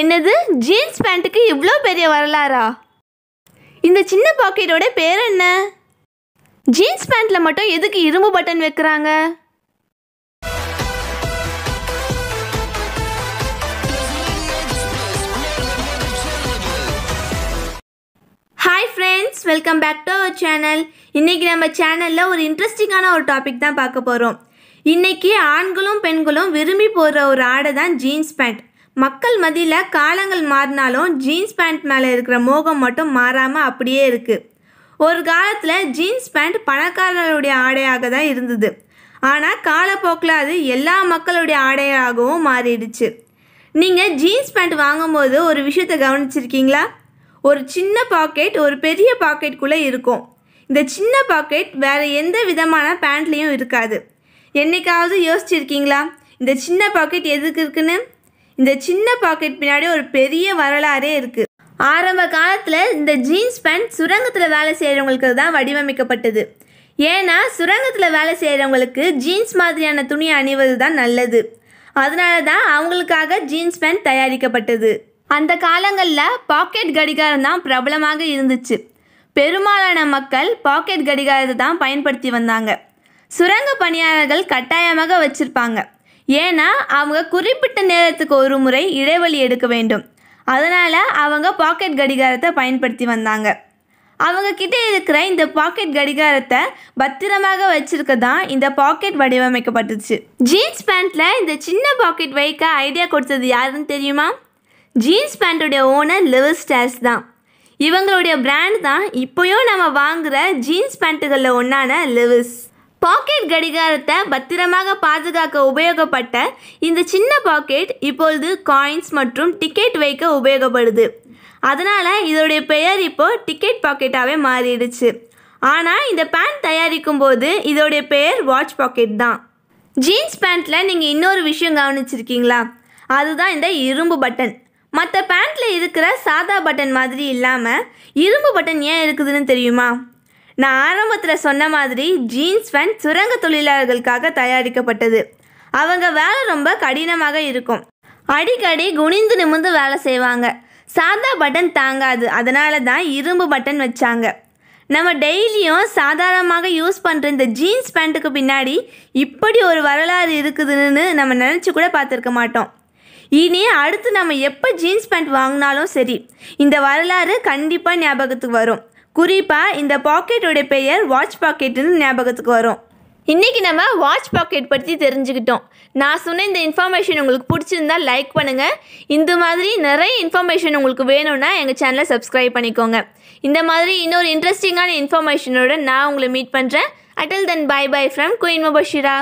என்னது ஜீன்ஸ் பேண்ட்டுக்கு இவ்வளோ பெரிய வரலாறா இந்த சின்ன பாக்கெட்டோட பேர் என்ன ஜீன்ஸ் பேண்ட்டில் மட்டும் எதுக்கு இரும்பு பட்டன் வைக்கிறாங்க hi friends welcome back to our channel இன்றைக்கி நம்ம சேனலில் ஒரு இன்ட்ரெஸ்டிங்கான ஒரு டாபிக் தான் பார்க்க போகிறோம் இன்றைக்கி ஆண்களும் பெண்களும் விரும்பி போடுற ஒரு ஆடை தான் ஜீன்ஸ் பேண்ட் மக்கள் மதியில் காலங்கள் மாறினாலும் ஜீன்ஸ் பேண்ட் மேலே இருக்கிற மோகம் மட்டும் மாறாமல் அப்படியே இருக்குது ஒரு காலத்தில் ஜீன்ஸ் பேண்ட் பணக்காரர்களுடைய ஆடையாக தான் இருந்தது ஆனால் காலப்போக்கில் அது எல்லா மக்களுடைய ஆடையாகவும் மாறிடுச்சு நீங்கள் ஜீன்ஸ் பேண்ட் வாங்கும்போது ஒரு விஷயத்தை கவனிச்சிருக்கீங்களா ஒரு சின்ன பாக்கெட் ஒரு பெரிய பாக்கெட்டுக்குள்ளே இருக்கும் இந்த சின்ன பாக்கெட் வேறு எந்த விதமான பேண்ட்லேயும் இருக்காது என்றைக்காவது யோசிச்சிருக்கீங்களா இந்த சின்ன பாக்கெட் எதுக்கு இருக்குன்னு இந்த சின்ன பாக்கெட் பின்னாடி ஒரு பெரிய வரலாறே இருக்குது ஆரம்ப காலத்தில் இந்த ஜீன்ஸ் பேண்ட் சுரங்கத்தில் வேலை செய்கிறவங்களுக்கு தான் வடிவமைக்கப்பட்டது ஏன்னா சுரங்கத்தில் வேலை செய்கிறவங்களுக்கு ஜீன்ஸ் மாதிரியான துணி அணிவது தான் நல்லது அதனால தான் அவங்களுக்காக ஜீன்ஸ் பேண்ட் தயாரிக்கப்பட்டது அந்த காலங்களில் பாக்கெட் கடிகாரம் தான் பிரபலமாக இருந்துச்சு பெரும்பாலான மக்கள் பாக்கெட் கடிகாரத்தை தான் பயன்படுத்தி வந்தாங்க சுரங்க பணியாளர்கள் கட்டாயமாக வச்சுருப்பாங்க ஏன்னா அவங்க குறிப்பிட்ட நேரத்துக்கு ஒரு முறை இடைவெளி எடுக்க வேண்டும் அதனால் அவங்க பாக்கெட் கடிகாரத்தை பயன்படுத்தி வந்தாங்க அவங்க கிட்டே இருக்கிற இந்த பாக்கெட் கடிகாரத்தை பத்திரமாக வச்சுருக்க தான் இந்த பாக்கெட் வடிவமைக்கப்பட்டுச்சு ஜீன்ஸ் பேண்ட்டில் இந்த சின்ன பாக்கெட் வைக்க ஐடியா கொடுத்தது யாருன்னு தெரியுமா ஜீன்ஸ் பேண்ட்டுடைய ஓனர் லிவிஸ் ஸ்டேர்ஸ் தான் இவங்களுடைய பிராண்ட் தான் இப்போயும் நம்ம வாங்குகிற ஜீன்ஸ் பேண்ட்டுகளில் ஒன்றான லிவிஸ் பாக்கெட் கடிகாரத்தை பத்திரமாக பாதுகாக்க உபயோகப்பட்ட இந்த சின்ன பாக்கெட் இப்பொழுது காயின்ஸ் மற்றும் டிக்கெட் வைக்க உபயோகப்படுது அதனால் இதோடைய பெயர் இப்போது டிக்கெட் பாக்கெட்டாகவே மாறிடுச்சு ஆனால் இந்த பேண்ட் தயாரிக்கும் போது இதோடைய பெயர் வாட்ச் பாக்கெட் தான் ஜீன்ஸ் பேண்ட்டில் நீங்கள் இன்னொரு விஷயம் கவனிச்சிருக்கீங்களா அதுதான் இந்த இரும்பு பட்டன் மற்ற பேண்ட்டில் இருக்கிற சாதா பட்டன் மாதிரி இல்லாமல் இரும்பு பட்டன் ஏன் இருக்குதுன்னு தெரியுமா நான் ஆரம்பத்தில் சொன்ன மாதிரி ஜீன்ஸ் பேண்ட் சுரங்க தொழிலாளர்களுக்காக தயாரிக்கப்பட்டது அவங்க வேலை ரொம்ப கடினமாக இருக்கும் அடிக்கடி குனிந்து நிமிந்து வேலை செய்வாங்க சாதா பட்டன் தாங்காது அதனால தான் இரும்பு பட்டன் வச்சாங்க நம்ம டெய்லியும் சாதாரணமாக யூஸ் பண்ணுற இந்த ஜீன்ஸ் பேண்ட்டுக்கு பின்னாடி இப்படி ஒரு வரலாறு இருக்குதுன்னு நம்ம நினச்சி கூட பார்த்துருக்க மாட்டோம் இனி அடுத்து நம்ம எப்போ ஜீன்ஸ் பேண்ட் வாங்கினாலும் சரி இந்த வரலாறு கண்டிப்பாக ஞாபகத்துக்கு வரும் குறிப்பாக இந்த பாக்கெட்டோட பெயர் வாட்ச் பாக்கெட்டுன்னு ஞாபகத்துக்கு வரும் இன்றைக்கி நம்ம வாட்ச் பாக்கெட் பற்றி தெரிஞ்சுக்கிட்டோம் நான் சொன்ன இந்த இன்ஃபர்மேஷன் உங்களுக்கு பிடிச்சிருந்தா லைக் பண்ணுங்கள் இந்த மாதிரி நிறைய இன்ஃபர்மேஷன் உங்களுக்கு வேணும்னா எங்கள் சேனலை சப்ஸ்கிரைப் பண்ணிக்கோங்க இந்த மாதிரி இன்னொரு இன்ட்ரெஸ்டிங்கான இன்ஃபர்மேஷனோட நான் உங்களை மீட் பண்ணுறேன் until then bye bye from queen முபஷிரா